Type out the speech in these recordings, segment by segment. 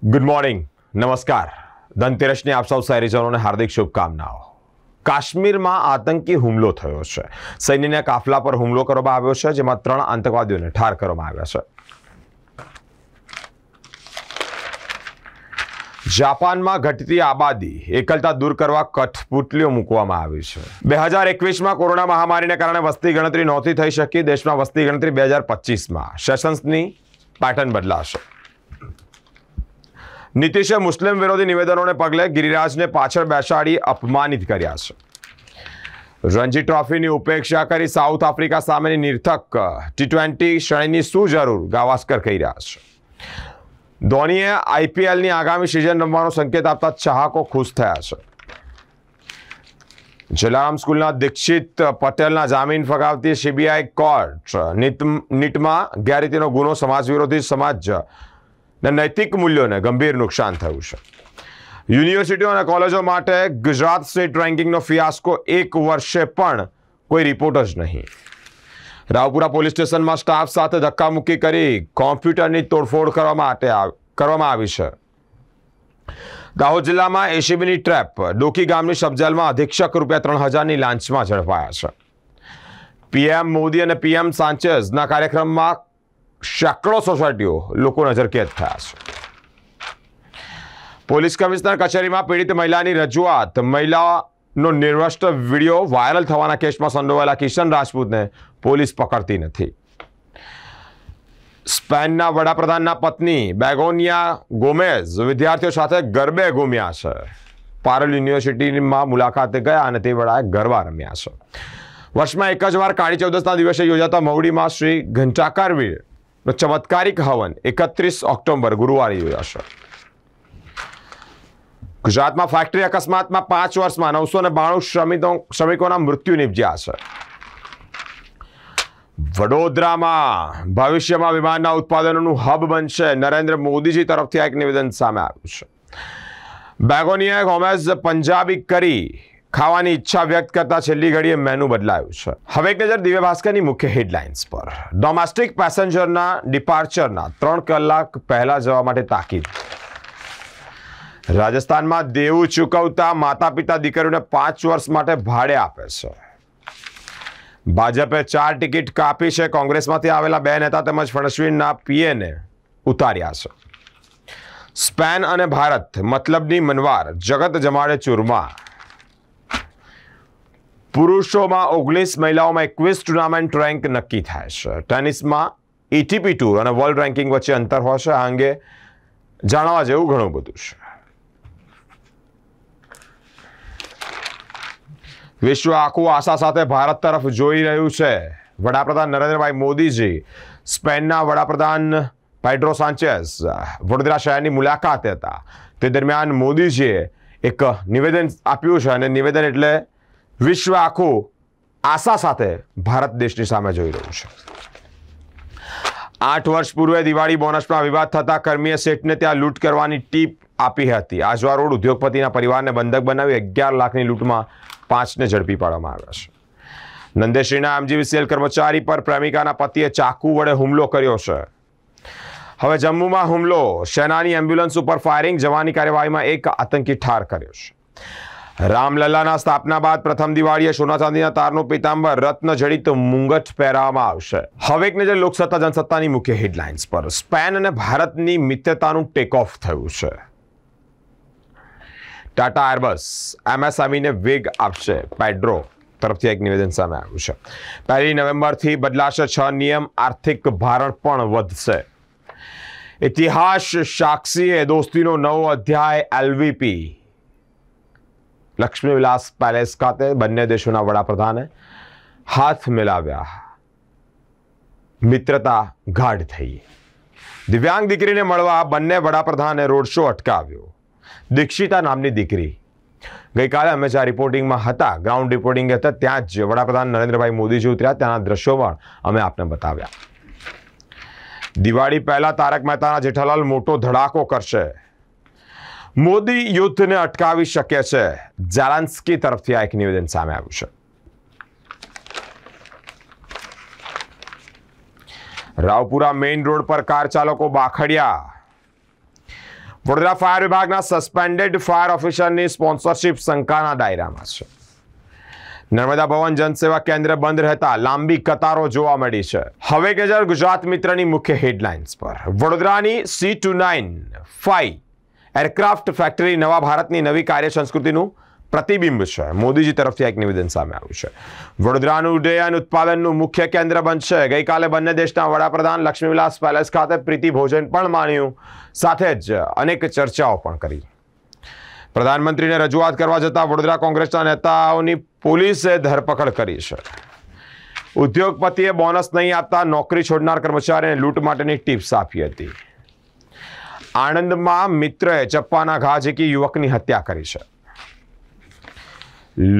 good morning નમસ્કાર ધનતેરસની આપ સૌ શહેરીજનોને હાર્દિક શુભકામનાઓ કાશ્મીરમાં આતંકી હુમલો થયો છે સૈન્યના કાફલા પર હુમલો કરવામાં આવ્યો છે જેમાં ત્રણ આતંકવાદીઓને ઠાર કરવામાં આવ્યા છે જાપાનમાં ઘટતી આબાદી એકલતા દૂર કરવા કઠપૂટલીઓ મૂકવામાં આવી છે બે હજાર એકવીસમાં કોરોના મહામારીને કારણે વસ્તી ગણતરી નહોતી થઈ શકી દેશમાં વસ્તી ગણતરી બે હજાર પચીસમાં સેશન્સની પેટર્ન બદલાશે નીતિશે મુસ્લિમ વિરોધી નિવેદનોને પગલે ગિરિરાજને પાછળ બેસાડી અપમાનિત કર્યા છે રણજી ટ્રોફીની ઉપેક્ષા કરી સાઉથ આફ્રિકા સામેની નિર્થક ટી ટ્વેન્ટી શ્રેણીની શું જરૂર ગાવાસ્કર કહી રહ્યા છે ધોનીએ આઈપીએલની આગામી સિઝન રમવાનો સંકેત આપતા ચાહકો ખુશ થયા છે જલારામ સ્કૂલના દીક્ષિત પટેલના જામીન ફગાવતી સીબીઆઈ કોર્ટ નીટમાં ગેરરીતિનો ગુનો સમાજ વિરોધી સમાજ ને નૈતિક મૂલ્યોને ગંભીર નુકસાન થયું છે યુનિવર્સિટીઓ અને કોલેજો માટે ગુજરાત સ્ટેટ રેન્કિંગનો ફિયાસ્કો એક વર્ષે પણ કોઈ રિપોર્ટ જ નહીં રાવપુરા પોલીસ સ્ટેશનમાં સ્ટાફ સાથે ધક્કામુક્કી કરી કોમ્પ્યુટરની તોડફોડ કરવા માટે કરવામાં આવી છે દાહોદ જિલ્લામાં એસીબીની ટ્રેપ ડોકી ગામની સબજેલમાં અધિક્ષક રૂપિયા ત્રણ હજારની લાંચમાં ઝડપાયા છે પીએમ મોદી અને પીએમ સાંચેઝના કાર્યક્રમમાં શાકડો સોસાયટીઓ લોકો કેદ થયા છે પોલીસ કમિશનર કચેરીમાં પીડિત મહિલાની રજૂઆત મહિલાનો નિર્વસ્ત વિડીયો વાયરલ થવાના કેસમાં સંડોવાયેલા કિશન રાજપૂતને પોલીસ પકડતી નથી સ્પેનના વડાપ્રધાનના પત્ની બેગોનિયા ગોમેઝ વિદ્યાર્થીઓ સાથે ગરબે ઘૂમ્યા છે પારલ યુનિવર્સિટીમાં મુલાકાતે ગયા અને તે વેળાએ ગરબા રમ્યા છે વર્ષમાં એક જ વાર કાળી ચૌદસના દિવસે યોજાતા મહુડીમાં શ્રી ઘંટાકારવીર નો ચમત્કારિક હવન એકત્રીસ ઓક્ટોબર ગુરુવારે યોજાશે ગુજરાતમાં ફેક્ટરી અકસ્માતમાં પાંચ વર્ષમાં નવસો ને બાણું શ્રમિકો શ્રમિકોના મૃત્યુ નિપજ્યા છે વડોદરામાં ભવિષ્યમાં વિમાનના ઉત્પાદનોનું હબ બનશે નરેન્દ્ર મોદીજી તરફથી આ એક નિવેદન સામે આવ્યું છે બેગોનિયા ગોમેઝ પંજાબી કરી ખાવાની ઈચ્છા વ્યક્ત કરતા છેલ્લી ઘડીએ મેનુ બદલાયું છે હવે એક નજર દિવ્ય ભાસ્કરની મુખ્ય હેડલાઇન્સ પર ડોમેસ્ટિક પેસેન્જરના ડિપાર્ચરના ત્રણ કલાક પહેલા જવા માટે તાકીદ રાજસ્થાનમાં દેવું ચૂકવતા માતા પિતા દીકરીઓને પાંચ વર્ષ માટે ભાડે આપે છે ભાજપે ચાર ટિકિટ કાપી છે કોંગ્રેસમાંથી આવેલા બે નેતા તેમજ ફણસવીના પીએને ઉતાર્યા છે સ્પેન અને ભારત મતલબની મનવાર જગત જમાડે ચૂરમા પુરુષોમાં ઓગણીસ મહિલાઓમાં એકવીસ ટુર્નામેન્ટ રેન્ક નક્કી થાય છે ટેનિસમાં એટીપી e ટૂર અને વર્લ્ડ રેન્કિંગ વચ્ચે અંતર હોશે આ અંગે જાણવા જેવું ઘણું બધું છે વિશ્વ આખું આશા સાથે ભારત તરફ જોઈ રહ્યું છે વડાપ્રધાન નરેન્દ્રભાઈ મોદીજી સ્પેનના વડાપ્રધાન પેડ્રો સાંચેસ વડોદરા શહેરની મુલાકાતે હતા તે દરમિયાન મોદીજીએ એક નિવેદન આપ્યું છે અને નિવેદન એટલે વિશ્વ આખું આશા સાથે ભારત દેશની સામે જોઈ રહ્યું છે આઠ વર્ષ પૂર્વે દિવાળી બોનસમાં વિવાદ થતા કર્મીએ શેઠને ત્યાં લૂંટ કરવાની ટીપ આપી હતી આજવા રોડ ઉદ્યોગપતિના પરિવારને બંધક બનાવી અગિયાર લાખની લૂંટમાં પાંચને ઝડપી પાડવામાં આવ્યા છે નંદેશ્રીના એમજીવી એમજીવીસીએલ કર્મચારી પર પ્રેમિકાના પતિએ ચાકુ વડે હુમલો કર્યો છે હવે જમ્મુમાં હુમલો સેનાની એમ્બ્યુલન્સ ઉપર ફાયરિંગ જવાની કાર્યવાહીમાં એક આતંકી ઠાર કર્યો છે રામલલાના સ્થાપના બાદ પ્રથમ દિવાળીએ સોના ચાંદીના તારનો પિતાંબર રત્ન જડિત મુંગટ પહેરાવવામાં આવશે હવે એક નજર લોકસત્તા જનસત્તાની મુખ્ય હેડલાઇન્સ પર સ્પેન અને ભારતની મિત્રતાનું ટેક ઓફ થયું છે ટાટા એરબસ એમએસએમઈને વેગ આપશે પેડ્રો તરફથી એક નિવેદન સામે આવ્યું છે પહેલી નવેમ્બરથી બદલાશે છ નિયમ આર્થિક ભારણ પણ વધશે ઇતિહાસ સાક્ષીએ દોસ્તીનો નવો અધ્યાય એલવીપી લક્ષ્મી વિલાસ પેલેસ ખાતે બંને દેશોના વડાપ્રધાને હાથ મિલાવ્યા મિત્રતા ગાઢ થઈ દિવ્યાંગ દીકરીને મળવા બંને વડાપ્રધાને રોડ શો અટકાવ્યો દીક્ષિતા નામની દીકરી ગઈકાલે અમે જ્યાં રિપોર્ટિંગમાં હતા ગ્રાઉન્ડ રિપોર્ટિંગ હતા ત્યાં જ વડાપ્રધાન નરેન્દ્રભાઈ મોદીજી ઉતર્યા ત્યાંના દ્રશ્યો પણ અમે આપને બતાવ્યા દિવાળી પહેલાં તારક મહેતાના જેઠાલાલ મોટો ધડાકો કરશે મોદી યુદ્ધને અટકાવી શકે છે ઝેલાન્સ્કી તરફથી આ એક નિવેદન સામે આવ્યું છે રાવપુરા મેઇન રોડ પર કાર ચાલકો બાખડ્યા વડોદરા ફાયર વિભાગના સસ્પેન્ડેડ ફાયર ઓફિસરની સ્પોન્સરશિપ શંકાના દાયરામાં છે નર્મદા ભવન જનસેવા કેન્દ્ર બંધ રહેતા લાંબી કતારો જોવા મળી છે હવે નજર ગુજરાત મિત્રની મુખ્ય હેડલાઇન્સ પર વડોદરાની C two nine five aircraft factory નવા ભારતની નવી કાર્ય સંસ્કૃતિનું પ્રતિબિંબ છે મોદીજી તરફથી એક નિવેદન સામે આવ્યું છે વડોદરાનું ઉડ્ડયન ઉત્પાદનનું મુખ્ય કેન્દ્ર બનશે ગઈકાલે બંને દેશના વડાપ્રધાન લક્ષ્મીવિલાસ પેલેસ ખાતે પ્રીતિ ભોજન પણ માણ્યું સાથે જ અનેક ચર્ચાઓ પણ કરી પ્રધાનમંત્રીને રજૂઆત કરવા જતાં વડોદરા કોંગ્રેસના નેતાઓની પોલીસે ધરપકડ કરી છે ઉદ્યોગપતિએ બોનસ નહીં આપતા નોકરી છોડનાર કર્મચારીને લૂંટ માટેની ટિપ્સ આપી હતી આણંદમાં મિત્રએ ચપ્પાના ઘા ઝીકી યુવકની હત્યા કરી છે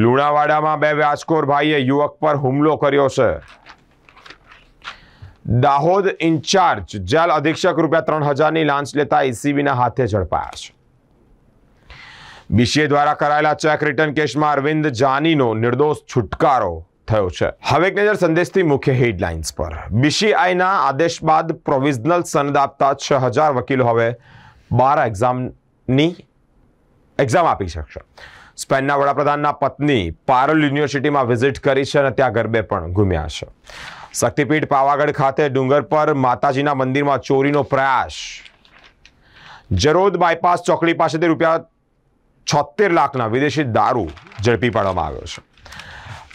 લુણાવાડામાં બે વ્યાજકોર ભાઈએ યુવક પર હુમલો કર્યો છે દાહોદ ઇન્ચાર્જ જેલ અધિક્ષક રૂપિયા ત્રણ હજારની લાંચ લેતા એસીબીના હાથે ઝડપાયા છે બીસીએ દ્વારા કરાયેલા ચેક રિટર્ન કેસમાં અરવિંદ જાનીનો નિર્દોષ છુટકારો થયો છે હવે એક નજર સંદેશથી મુખ્ય હેડલાઇન્સ પર બીસીઆઈના આદેશ બાદ પ્રોવિઝનલ સનદ આપતા છ હજાર વકીલો હવે બાર એક્ઝામની એક્ઝામ આપી શકશે સ્પેનના વડાપ્રધાનના પત્ની પારલ યુનિવર્સિટીમાં વિઝિટ કરી છે અને ત્યાં ગરબે પણ ઘૂમ્યા છે શક્તિપીઠ પાવાગઢ ખાતે ડુંગર પર માતાજીના મંદિરમાં ચોરીનો પ્રયાસ જરોદ બાયપાસ ચોકડી પાસેથી રૂપિયા છોતેર લાખના વિદેશી દારૂ ઝડપી પાડવામાં આવ્યો છે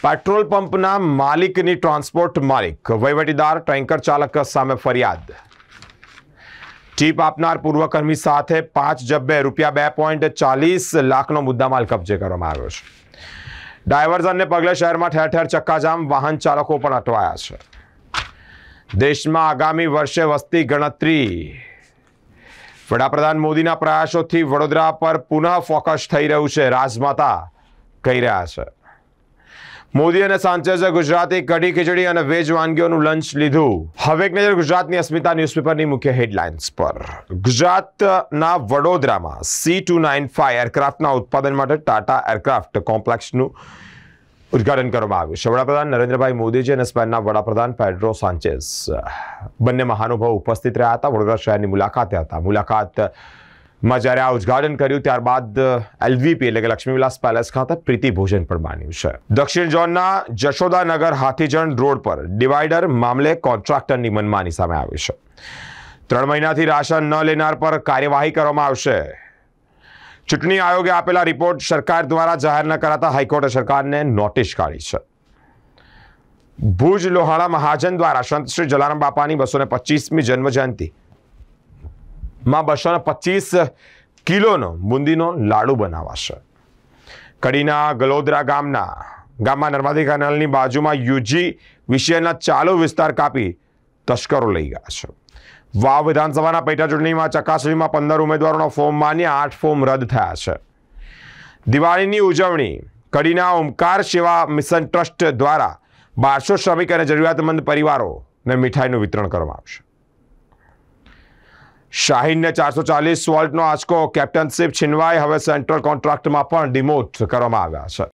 પેટ્રોલ પંપના માલિકની ટ્રાન્સપોર્ટ માલિક વહીવટીદાર ટેન્કર ચાલક સામે ફરિયાદ ટીપ આપનાર પૂર્વકર્મી સાથે પાંચ જબ્બે રૂપિયા બે પોઈન્ટ ચાલીસ લાખનો મુદ્દામાલ કબજે કરવામાં આવ્યો છે ડાયવર્ઝનને પગલે શહેરમાં ઠેર ઠેર ચક્કાજામ વાહન ચાલકો પણ અટવાયા છે દેશમાં આગામી વર્ષે વસ્તી ગણતરી વડાપ્રધાન મોદીના પ્રયાસોથી વડોદરા પર પુનઃ ફોકસ થઈ રહ્યું છે રાજમાતા કહી રહ્યા છે મોદી અને સાંચેઝે ગુજરાતી કઢી ખીચડી અને વેજ વાનગીઓનું લંચ લીધું હવે એક નજર ગુજરાતની અસ્મિતા ન્યૂઝપેપરની મુખ્ય હેડલાઇન્સ પર ગુજરાતના વડોદરામાં સી ટુ નાઇન ફાઇવ એરક્રાફ્ટના ઉત્પાદન માટે ટાટા એરક્રાફ્ટ કોમ્પ્લેક્સનું ઉદઘાટન કરવામાં આવ્યું છે વડાપ્રધાન નરેન્દ્રભાઈ મોદીજી અને સ્પેનના વડાપ્રધાન પેડ્રો સાંચેસ બંને મહાનુભાવ ઉપસ્થિત રહ્યા હતા વડોદરા શહેરની મુલાકાતે હતા મુલાકાત માં જ્યારે આ ઉદઘાટન કર્યું ત્યારબાદ એલવીપી એટલે કે લક્ષ્મીવિલાસ પેલેસ ખાતે પ્રીતિ ભોજન પણ માન્યું છે દક્ષિણ ઝોનના જશોદાનગર હાથીજણ રોડ પર ડિવાઇડર મામલે કોન્ટ્રાક્ટરની મનમાની સામે આવ્યું છે ત્રણ મહિનાથી રાશન ન લેનાર પર કાર્યવાહી કરવામાં આવશે ચૂંટણી આયોગે આપેલા રિપોર્ટ સરકાર દ્વારા જાહેર ન કરાતા હાઈકોર્ટે સરકારને નોટિસ કાઢી છે ભુજ લોહાણા મહાજન દ્વારા સંત શ્રી જલારામ બાપાની બસો ને પચીસમી જન્મજયંતિ માં બસો પચીસ કિલોનો બુંદીનો લાડુ બનાવાશે કડીના ગલોદરા ગામના ગામમાં નર્મદી કેનાલની બાજુમાં યુજી વિષયના ચાલુ વિસ્તાર કાપી તસ્કરો લઈ ગયા છે વાવ વિધાનસભાના પેટા ચૂંટણીમાં ચકાસણીમાં પંદર ઉમેદવારોના ફોર્મ માન્ય આઠ ફોર્મ રદ થયા છે દિવાળીની ઉજવણી કડીના ઓમકાર સેવા મિશન ટ્રસ્ટ દ્વારા બારસો શ્રમિક અને જરૂરિયાતમંદ પરિવારોને મીઠાઈનું વિતરણ કરવામાં આવશે શાહીનને ચારસો ચાલીસ વોલ્ટનો આંચકો કેપ્ટનશીપ છીનવાઈ હવે સેન્ટ્રલ કોન્ટ્રાક્ટમાં પણ ડિમોટ કરવામાં આવ્યા છે